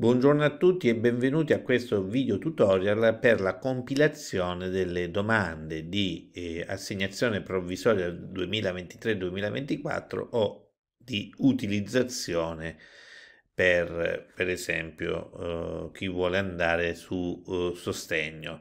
Buongiorno a tutti e benvenuti a questo video tutorial per la compilazione delle domande di eh, assegnazione provvisoria 2023-2024 o di utilizzazione per, per esempio, eh, chi vuole andare su eh, sostegno.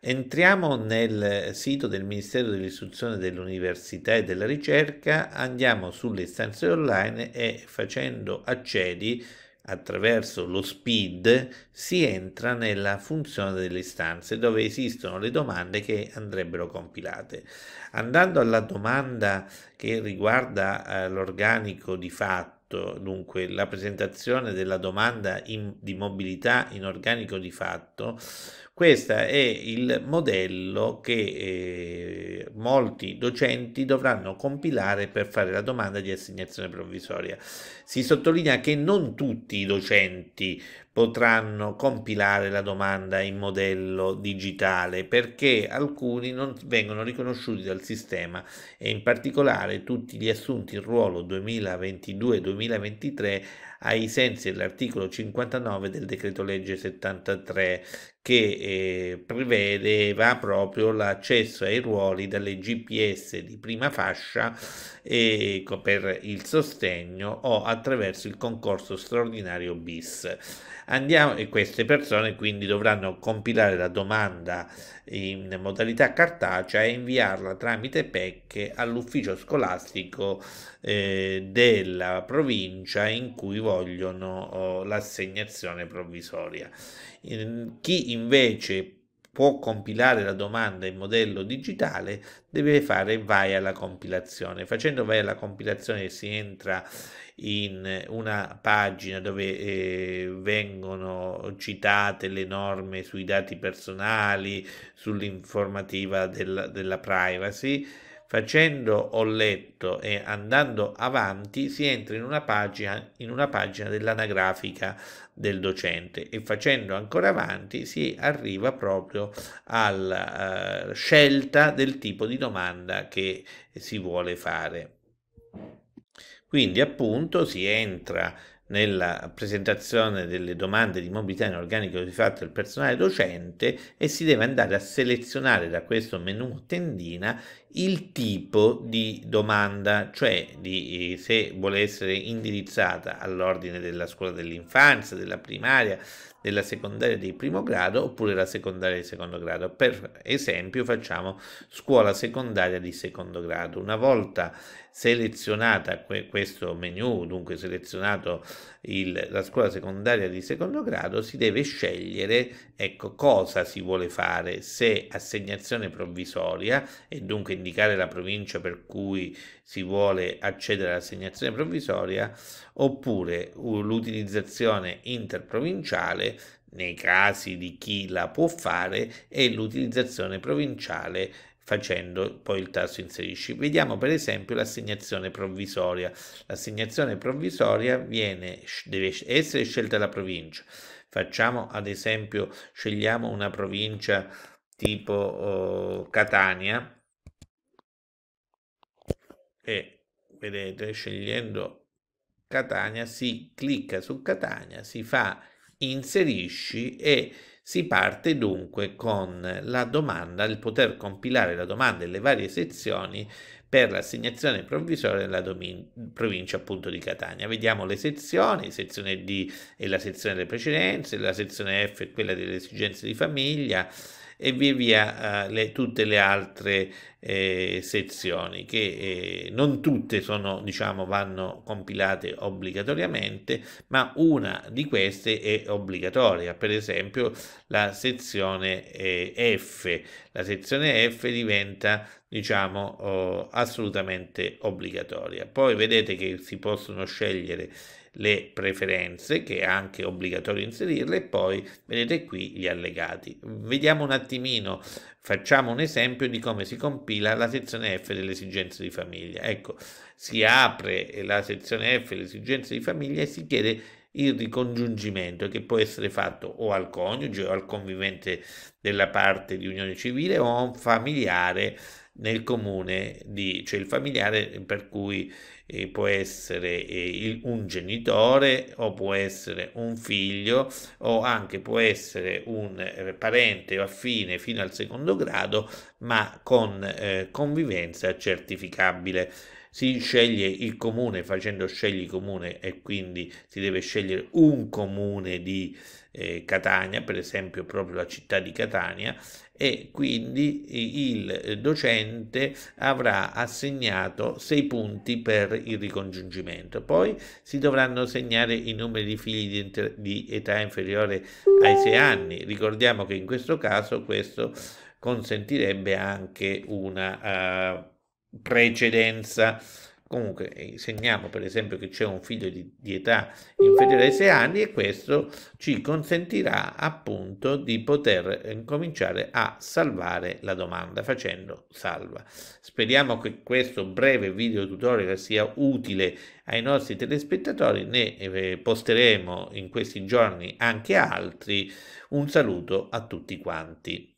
Entriamo nel sito del Ministero dell'Istruzione dell'Università e della Ricerca, andiamo sulle istanze online e facendo accedi attraverso lo SPID si entra nella funzione delle istanze dove esistono le domande che andrebbero compilate. Andando alla domanda che riguarda eh, l'organico di fatto, fatto dunque la presentazione della domanda in, di mobilità in organico di fatto, questo è il modello che eh, molti docenti dovranno compilare per fare la domanda di assegnazione provvisoria. Si sottolinea che non tutti i docenti potranno compilare la domanda in modello digitale perché alcuni non vengono riconosciuti dal sistema e in particolare tutti gli assunti in ruolo 2022-2023 ai sensi dell'articolo 59 del decreto legge 73 che eh, prevedeva proprio l'accesso ai ruoli dalle GPS di prima fascia eh, per il sostegno o attraverso il concorso straordinario bis. Andiamo, e queste persone quindi dovranno compilare la domanda in modalità cartacea e inviarla tramite PEC all'ufficio scolastico eh, della provincia in cui vogliono oh, l'assegnazione provvisoria. In, chi invece può compilare la domanda in modello digitale, deve fare vai alla compilazione. Facendo vai alla compilazione si entra in una pagina dove eh, vengono citate le norme sui dati personali, sull'informativa del, della privacy Facendo ho letto e andando avanti si entra in una pagina, in una pagina dell'anagrafica del docente e facendo ancora avanti si arriva proprio alla eh, scelta del tipo di domanda che si vuole fare. Quindi appunto si entra nella presentazione delle domande di mobilità in organico di fatto il personale docente e si deve andare a selezionare da questo menu tendina il tipo di domanda, cioè di, eh, se vuole essere indirizzata all'ordine della scuola dell'infanzia, della primaria, della secondaria di primo grado oppure la secondaria di secondo grado. Per esempio facciamo scuola secondaria di secondo grado. Una volta selezionata questo menu, dunque selezionato il, la scuola secondaria di secondo grado, si deve scegliere ecco, cosa si vuole fare, se assegnazione provvisoria e dunque indicare la provincia per cui si vuole accedere all'assegnazione provvisoria oppure l'utilizzazione interprovinciale nei casi di chi la può fare e l'utilizzazione provinciale facendo poi il tasto inserisci. Vediamo per esempio l'assegnazione provvisoria. L'assegnazione provvisoria viene, deve essere scelta la provincia. Facciamo ad esempio, scegliamo una provincia tipo oh, Catania e vedete scegliendo Catania si clicca su Catania, si fa inserisci e si parte dunque con la domanda, il poter compilare la domanda e le varie sezioni per l'assegnazione provvisoria della domin- provincia appunto di Catania. Vediamo le sezioni, sezione D è la sezione delle precedenze, la sezione F è quella delle esigenze di famiglia e via via eh, le, tutte le altre eh, sezioni che eh, non tutte sono diciamo vanno compilate obbligatoriamente ma una di queste è obbligatoria per esempio la sezione eh, F. La sezione F diventa diciamo oh, assolutamente obbligatoria. Poi vedete che si possono scegliere le preferenze che è anche obbligatorio inserirle e poi vedete qui gli allegati. Vediamo un attimino, facciamo un esempio di come si compila la sezione F delle esigenze di famiglia. Ecco, si apre la sezione F delle esigenze di famiglia e si chiede il ricongiungimento che può essere fatto o al coniuge o al convivente della parte di unione civile o a un familiare nel comune di, cioè il familiare per cui eh, può essere eh, il, un genitore o può essere un figlio o anche può essere un eh, parente o affine fino al secondo grado ma con eh, convivenza certificabile si sceglie il comune facendo scegli comune e quindi si deve scegliere un comune di eh, Catania, per esempio proprio la città di Catania, e quindi il docente avrà assegnato sei punti per il ricongiungimento. Poi si dovranno segnare i numeri di figli di, inter- di età inferiore ai sei anni. Ricordiamo che in questo caso questo consentirebbe anche una... Uh, precedenza. Comunque eh, segniamo per esempio che c'è un figlio di, di età inferiore ai 6 anni e questo ci consentirà appunto di poter eh, cominciare a salvare la domanda facendo salva. Speriamo che questo breve video tutorial sia utile ai nostri telespettatori, ne eh, posteremo in questi giorni anche altri. Un saluto a tutti quanti.